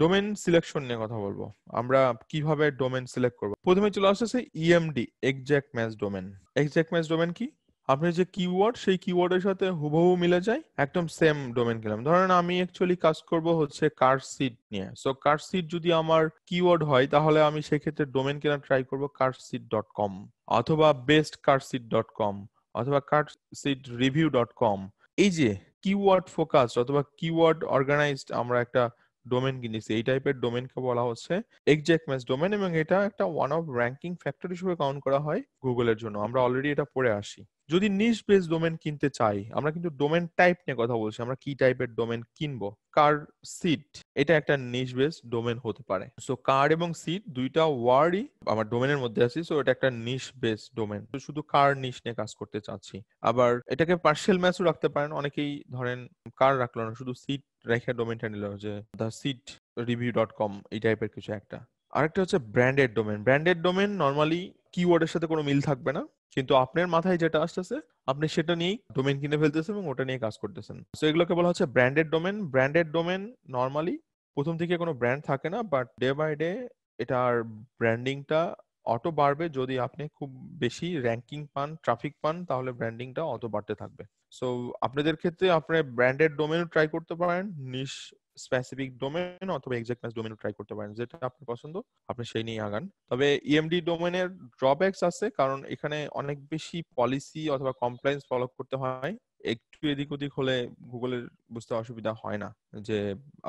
domain selection নিয়ে কথা বলবো আমরা কিভাবে ডোমেন সিলেক্ট করব প্রথমে চলে আসতেছে EMD exact match domain exact match domain কি আপনি যে কিওয়ার্ড সেই কিওয়ার্ডের সাথে হুবহু মিলে যায় একদম সেম ডোমেন কিনলাম ধরেন আমি অ্যাকচুয়ালি কাজ করব হচ্ছে কার সিট নিয়ে সো কার সিট যদি আমার কিওয়ার্ড হয় তাহলে আমি সেক্ষেত্রে ডোমেন কেনা ট্রাই করব কার সিট ডট কম অথবা best car seat dot com অথবা car seat review dot com এই যে কিওয়ার্ড ফোকাস অথবা কিওয়ার্ড অর্গানাইজড আমরা একটা ডোমেন কিনেছি এই টাইপের ডোমেনকে বলা হচ্ছে এক্সাক্ট ম্যাচ ডোমেন এবং এটা একটা ওয়ান অফ র্যাঙ্কিং ফ্যাক্টর হিসেবে কাউন্ট করা হয় গুগলের জন্য আমরা অলরেডি এটা পড়ে আসি যদি নিশ বেস ডোমেন কিনতে চাই আমরা কিন্তু ডোমেন টাইপ নিয়ে কথা বলছি আমরা কি টাইপের ডোমেন কিনবো কার সিট এটা একটা নিশ বেস ডোমেন হতে পারে সো কার এবং সিট দুইটা ওয়ার্ডই আমার ডোমেনের মধ্যে আছে সো এটা একটা নিশ বেস ডোমেন তো শুধু কার নিশ নিয়ে কাজ করতে চাচ্ছি আবার এটাকে পার্সেল ম্যাচও রাখতে পারেন অনেকেই ধরেন কার রাখলো না শুধু সিট রেখা ডোমেনটা নিল যে the seat review dot com এই টাইপের কিছু একটা আরেকটা হচ্ছে branded domain branded domain normally কিওয়ার্ডের সাথে কোনো মিল থাকবে না কিন্তু আপনার মাথায় যেটা আসতেছে আপনি সেটা নিয়েই ডোমেন কিনে ফেলতেছেন এবং ওটা নিয়ে কাজ করতেছেন তো এগুলোকে বলা হচ্ছে branded domain branded domain normally প্রথম থেকে কোনো ব্র্যান্ড থাকে না বাট ডে বাই ডে এটার ব্র্যান্ডিংটা অটো বাড়বে যদি আপনি খুব বেশি র্যাঙ্কিং পান ট্রাফিক পান তাহলে ব্র্যান্ডিংটা অত বাড়তে থাকবে সো আপনাদের ক্ষেত্রে আপনি ব্র্যান্ডেড ডোমেন ট্রাই করতে পারেন নিশ স্পেসিফিক ডোমেন অথবা এক্সাক্ট ম্যাচ ডোমেন ট্রাই করতে পারেন যেটা আপনার পছন্দ আপনি সেই নিয়ে আগান তবে ইএমডি ডোমেনের ড্রব্যাকস আছে কারণ এখানে অনেক বেশি পলিসি অথবা কমপ্লায়েন্স ফলো করতে হয় একটু এদিক ওদিক হলে গুগলের বুঝতে অসুবিধা হয় না যে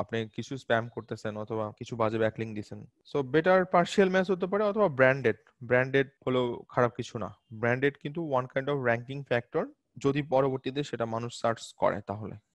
আপনি কিছু স্প্যাম করতেছেন অথবা কিছু বাজে ব্যাকলিং দিছেন সো বেটার পার্সিয়াল ম্যাচ হতে পারে অথবা ব্র্যান্ডেড ব্র্যান্ডেড হলেও খারাপ কিছু না ব্র্যান্ডেড কিন্তু one kind of ranking factor যদি পরবর্তীতে সেটা মানুষ সার্চ করে তাহলে